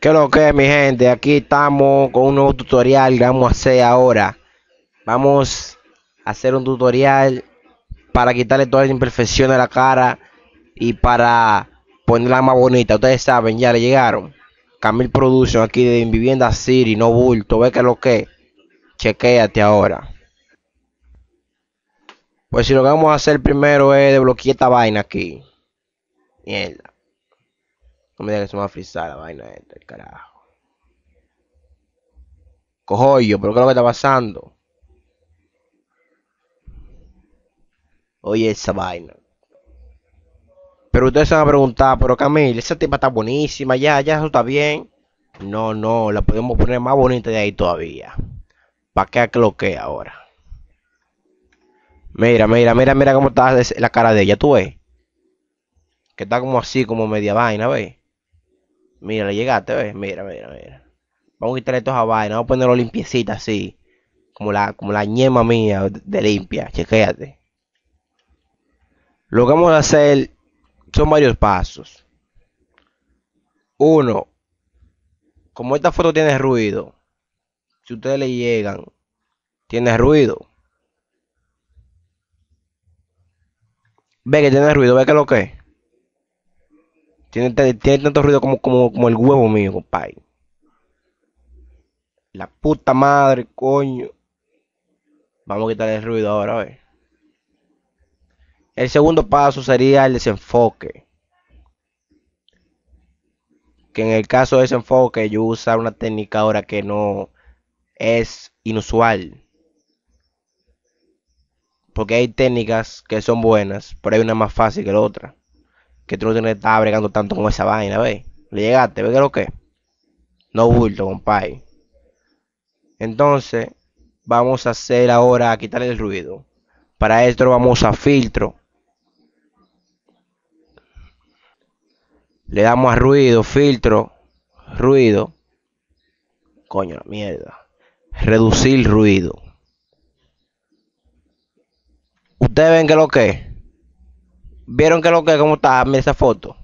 ¿Qué lo que mi gente? Aquí estamos con un nuevo tutorial que vamos a hacer ahora. Vamos a hacer un tutorial para quitarle todas las imperfecciones a la cara y para ponerla más bonita. Ustedes saben, ya le llegaron. Camil Production aquí de Vivienda City, no bulto. Ve que lo que. Chequeate ahora. Pues si lo que vamos a hacer primero es desbloquear esta vaina aquí. Mierda. No me que se me va a la vaina esta, el carajo. yo, pero ¿qué es lo que está pasando? Oye, esa vaina. Pero ustedes se van a preguntar, pero Camil, esa tipa está buenísima, ya, ya, eso está bien. No, no, la podemos poner más bonita de ahí todavía. ¿Para qué que ahora? Mira, mira, mira, mira cómo está la cara de ella, tú ves. Que está como así, como media vaina, ¿ves? Mira, le llegaste, ¿ves? Mira, mira, mira. Vamos a quitarle estos a vamos a ponerlo limpiecita así. Como la, como la ñema mía de limpia, chequéate. Lo que vamos a hacer son varios pasos. Uno, como esta foto tiene ruido, si ustedes le llegan, tiene ruido. Ve que tiene ruido, ve que lo que tiene, tanto ruido como, como, el huevo mío, compadre. La puta madre, coño. Vamos a quitarle el ruido ahora, a ver. El segundo paso sería el desenfoque. Que en el caso de desenfoque yo usar una técnica ahora que no es inusual. Porque hay técnicas que son buenas, pero hay una más fácil que la otra que tú no tienes que estar bregando tanto con esa vaina, ve Le llegaste, ve que lo que? No bulto, compadre. Entonces, vamos a hacer ahora, a quitar el ruido. Para esto vamos a filtro. Le damos a ruido, filtro, ruido. Coño, la mierda. Reducir ruido. Ustedes ven que lo que es. ¿Vieron que lo que cómo está mira esa foto?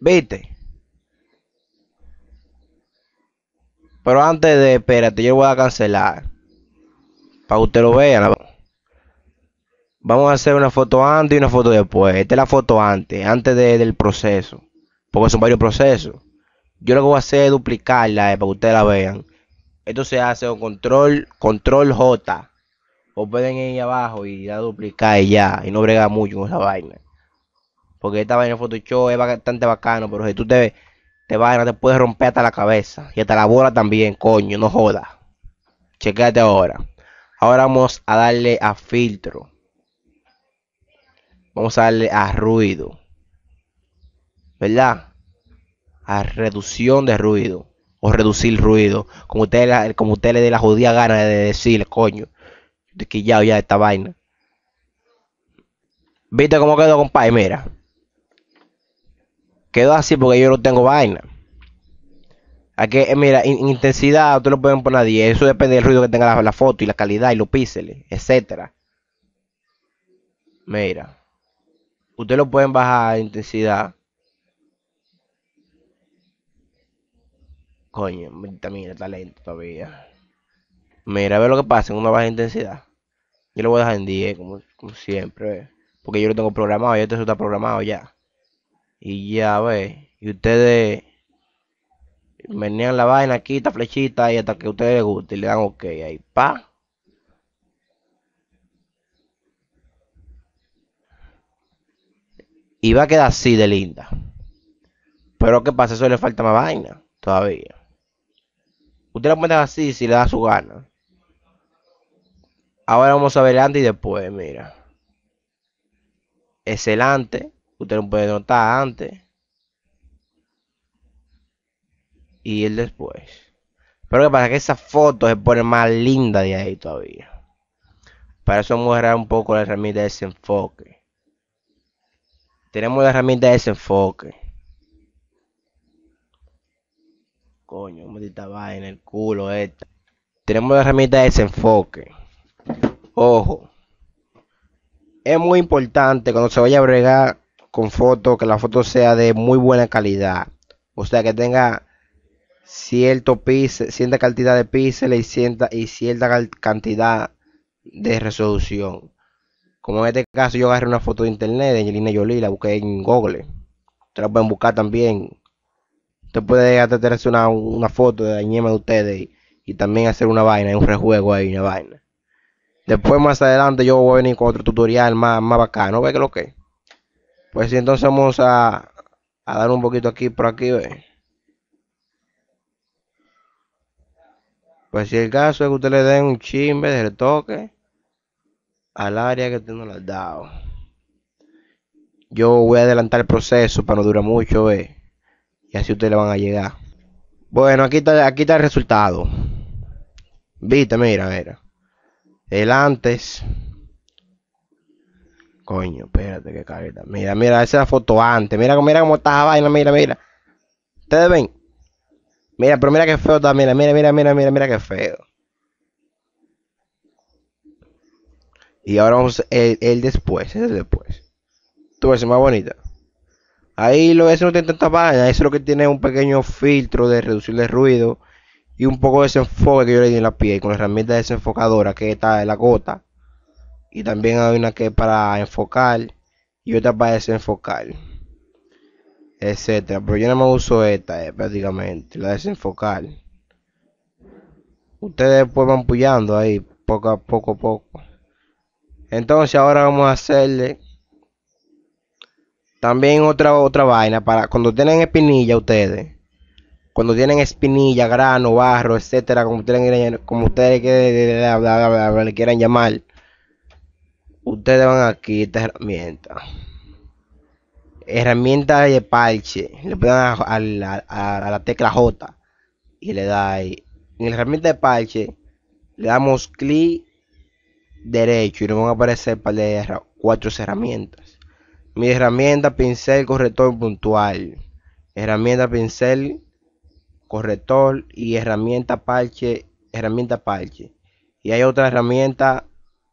¿Viste? Pero antes de, espérate, yo voy a cancelar. Para que usted lo vea. Vamos a hacer una foto antes y una foto después. Esta es la foto antes, antes del proceso. Porque son varios procesos. Yo lo que voy a hacer es duplicarla eh, para que ustedes la vean. Esto se hace con control, control J. O pueden ir abajo y la duplicar y ya. Y no brega mucho con esa vaina. Porque esta vaina de Photoshop es bastante bacano. Pero si tú te, te va te puedes romper hasta la cabeza. Y hasta la bola también, coño. No joda Chequéate ahora. Ahora vamos a darle a filtro. Vamos a darle a ruido. ¿Verdad? A reducción de ruido. O reducir ruido. Como usted, como le dé la judía gana de decir coño de que ya ya esta vaina. ¿Viste cómo quedó, compadre? Mira. Quedó así porque yo no tengo vaina. Aquí, eh, mira, intensidad, ustedes lo pueden poner a 10. Eso depende del ruido que tenga la, foto y la calidad y los píxeles, etcétera. Mira. Ustedes lo pueden bajar intensidad. Coño, mira, está lento todavía. Mira, a ver lo que pasa en una baja intensidad. Yo lo voy a dejar en 10, como, siempre, porque yo lo tengo programado y esto está programado ya. Y ya, ve. Y ustedes menean la vaina aquí, esta flechita, y hasta que a ustedes les guste, y le dan OK ahí, pa. Y va a quedar así de linda. Pero ¿qué pasa? Eso le falta más vaina todavía. Usted la puede así si le da su gana. Ahora vamos a ver el antes y después, mira. Es el antes, usted no puede notar antes. Y el después. Pero que para que esa foto se pone más linda de ahí todavía. Para eso vamos a agarrar un poco la herramienta de desenfoque. Tenemos la herramienta de desenfoque. Coño, en el culo esta. Tenemos la herramienta de desenfoque. Ojo, es muy importante cuando se vaya a bregar con fotos que la foto sea de muy buena calidad. O sea, que tenga cierto píxel, cierta cantidad de píxeles y cierta, y cantidad de resolución. Como en este caso, yo agarré una foto de internet de Angelina Jolie, la busqué en Google. Ustedes la pueden buscar también. Usted puede hasta tener una, de ñema de ustedes y, también hacer una vaina, un rejuego ahí, una vaina. Después más adelante yo voy a venir con otro tutorial más, más bacano, ve que lo que. Pues si entonces vamos a, a dar un poquito aquí por aquí, ve. Pues si el caso es que ustedes le den un chimbe de retoque al área que usted no le dado. Yo voy a adelantar el proceso para no durar mucho, ve. Y así ustedes le van a llegar. Bueno, aquí está, aquí está el resultado. Viste, mira, mira. El antes. Coño, espérate que carita. Mira, mira, esa es la foto antes. Mira, mira cómo está la vaina, mira, mira. Ustedes ven. Mira, pero mira qué feo está. Mira, mira, mira, mira, mira, mira qué feo. Y ahora vamos el, después, ese el después. Tú ves, más bonita. Ahí lo ves, no tiene tanta vaina. Eso es lo que tiene un pequeño filtro de reducir el ruido y un poco de desenfoque que yo le di en la piel con la herramienta desenfocadora que está de la gota y también hay una que es para enfocar y otra para desenfocar etcétera pero yo no me uso esta eh, prácticamente la desenfocar ustedes pues van puyando ahí poco a poco a poco entonces ahora vamos a hacerle también otra otra vaina para cuando tienen espinilla ustedes cuando tienen espinilla, grano, barro, etcétera, como ustedes, como ustedes que, le quieran llamar, ustedes van aquí esta herramienta. Herramienta de parche, le ponen a, la tecla J y le da ahí. En la herramienta de parche le damos clic derecho y nos van a aparecer para cuatro herramientas. Mi herramienta pincel corrector puntual. Herramienta pincel corrector y herramienta parche, herramienta parche. Y hay otra herramienta,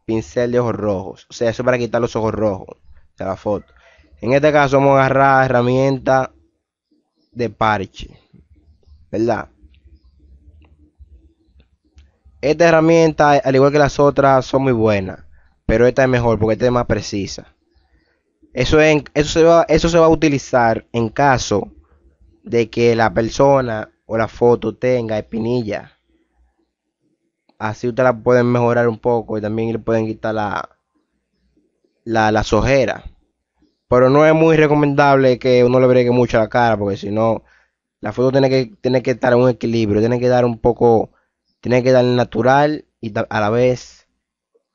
pincel de ojos rojos. O sea, eso para quitar los ojos rojos de la foto. En este caso vamos a agarrar herramienta de parche. ¿Verdad? Esta herramienta, al igual que las otras, son muy buenas. Pero esta es mejor porque esta es más precisa. Eso, es, eso, se va, eso se va a utilizar en caso de que la persona o la foto tenga espinilla. Así ustedes la pueden mejorar un poco y también le pueden quitar la, la, las ojeras. Pero no es muy recomendable que uno le bregue mucho a la cara porque si no, la foto tiene que, tiene que estar en un equilibrio, tiene que dar un poco, tiene que dar natural y a la vez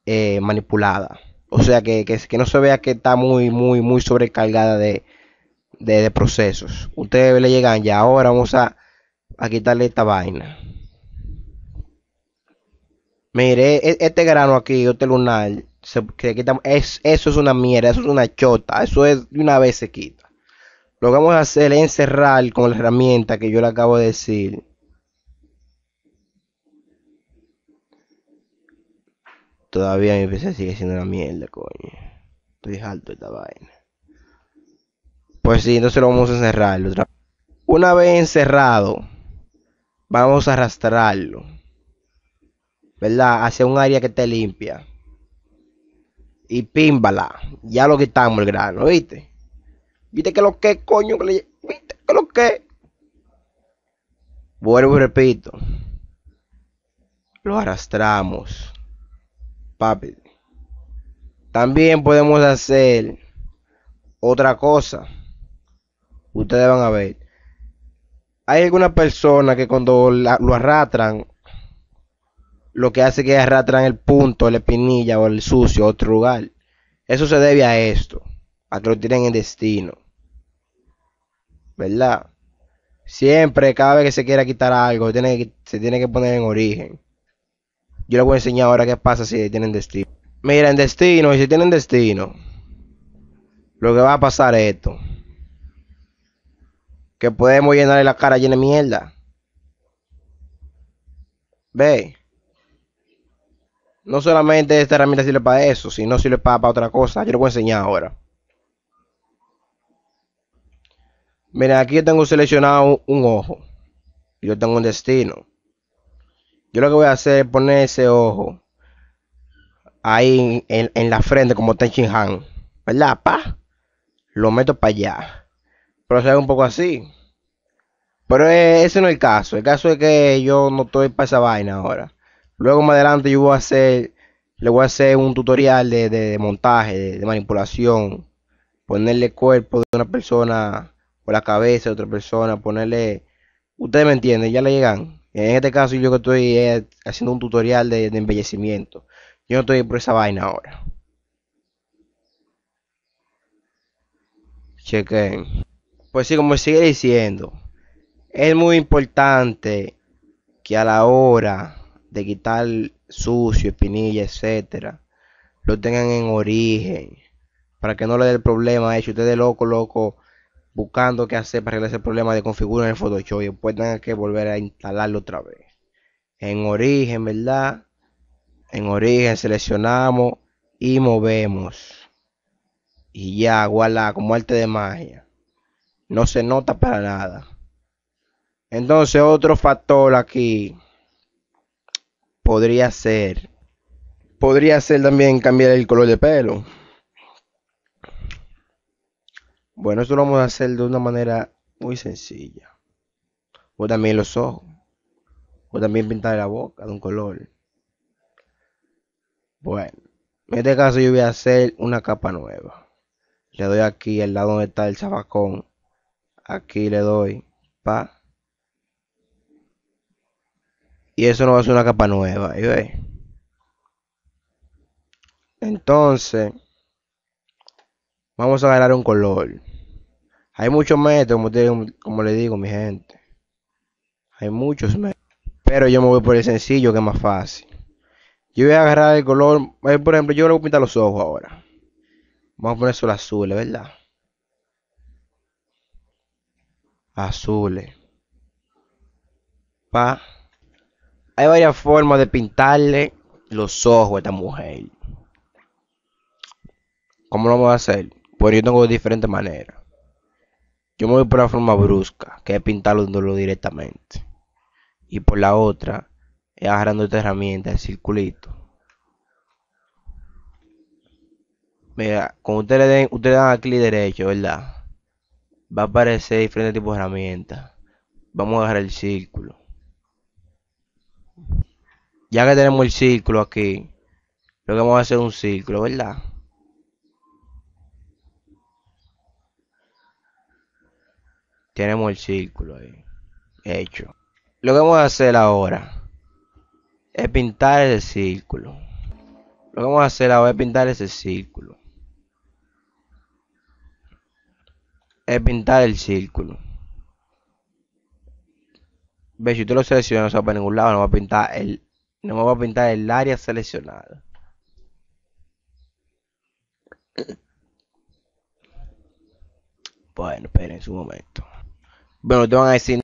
eh, manipulada. O sea, que, no se vea que está muy, muy, muy sobrecargada de, de, de procesos. Ustedes le llegan ya, ahora vamos a a quitarle esta vaina. Mire, e, este grano aquí, este lunar, se, es, eso es una mierda, eso es una chota, eso es de una vez se quita. Lo que vamos a hacer es encerrar con la herramienta que yo le acabo de decir. Todavía mi PC sigue siendo una mierda, coño. Estoy alto de esta vaina. Pues sí, entonces lo vamos a encerrar. Una vez encerrado, vamos a arrastrarlo, ¿verdad? Hacia un área que esté limpia. Y pímbala, ya lo quitamos el grano, ¿viste? ¿Viste que lo que, coño? ¿Viste que lo que? Vuelvo y repito. Lo arrastramos. Papi. También podemos hacer otra cosa. Ustedes van a ver hay algunas personas que cuando lo arrastran, lo que hace que arrastran el punto, la espinilla o el sucio, otro lugar. Eso se debe a esto, a que lo tienen en destino. ¿Verdad? Siempre, cada vez que se quiera quitar algo, se tiene que, se tiene que poner en origen. Yo les voy a enseñar ahora qué pasa si tienen destino. Mira, en destino, y si tienen destino, lo que va a pasar es esto que podemos llenarle la cara llena de mierda. Ve. No solamente esta herramienta sirve para eso, sino sirve para, para otra cosa. Yo lo voy a enseñar ahora. Miren, aquí yo tengo seleccionado un, ojo. Yo tengo un destino. Yo lo que voy a hacer es poner ese ojo ahí en, la frente, como en Han. ¿Verdad, pa? Lo meto para allá ve un poco así. Pero eh, ese no es el caso. El caso es que yo no estoy para esa vaina ahora. Luego más adelante yo voy a hacer, le voy a hacer un tutorial de, montaje, de, manipulación. Ponerle cuerpo de una persona o la cabeza de otra persona, ponerle... Ustedes me entienden, ya le llegan. En este caso yo que estoy eh, haciendo un tutorial de, embellecimiento. Yo no estoy por esa vaina ahora. Chequen pues sí, como sigue diciendo, es muy importante que a la hora de quitar sucio, espinilla, etcétera, lo tengan en origen, para que no le dé el problema hecho ustedes loco, loco, buscando qué hacer para arreglar ese problema de configurar en Photoshop y después tengan que volver a instalarlo otra vez. En origen, ¿verdad? En origen seleccionamos y movemos. Y ya, guarda, como arte de magia no se nota para nada. Entonces otro factor aquí podría ser, podría ser también cambiar el color de pelo. Bueno, esto lo vamos a hacer de una manera muy sencilla. O también los ojos. O también pintar la boca de un color. Bueno, en este caso yo voy a hacer una capa nueva. Le doy aquí al lado donde está el sabacón Aquí le doy. Pa. Y eso no va a una capa nueva. Entonces. Vamos a agarrar un color. Hay muchos métodos, como, le como digo, mi gente. Hay muchos métodos. Pero yo me voy por el sencillo, que es más fácil. Yo voy a agarrar el color. Eh, por ejemplo, yo le voy a pintar los ojos ahora. Vamos a poner solo azul, ¿verdad? azules. Pa. Hay varias formas de pintarle los ojos a esta mujer. ¿Cómo lo vamos a hacer? Pues yo tengo diferentes maneras. Yo me voy por la forma brusca, que es pintarlo directamente. Y por la otra, es agarrando esta herramienta, el circulito. Mira, cuando ustedes le den, ustedes dan clic derecho, ¿verdad? va a aparecer diferentes tipos de herramientas. Vamos a dejar el círculo. Ya que tenemos el círculo aquí, lo que vamos a hacer es un círculo, ¿verdad? Tenemos el círculo ahí, hecho. Lo que vamos a hacer ahora es pintar ese círculo. Lo que vamos a hacer ahora es pintar ese círculo. pintar el círculo. Ve, si tú lo seleccionas, no para ningún lado, no va a pintar el. No va a pintar el área seleccionada. Bueno, esperen su momento. Bueno, te van a decir,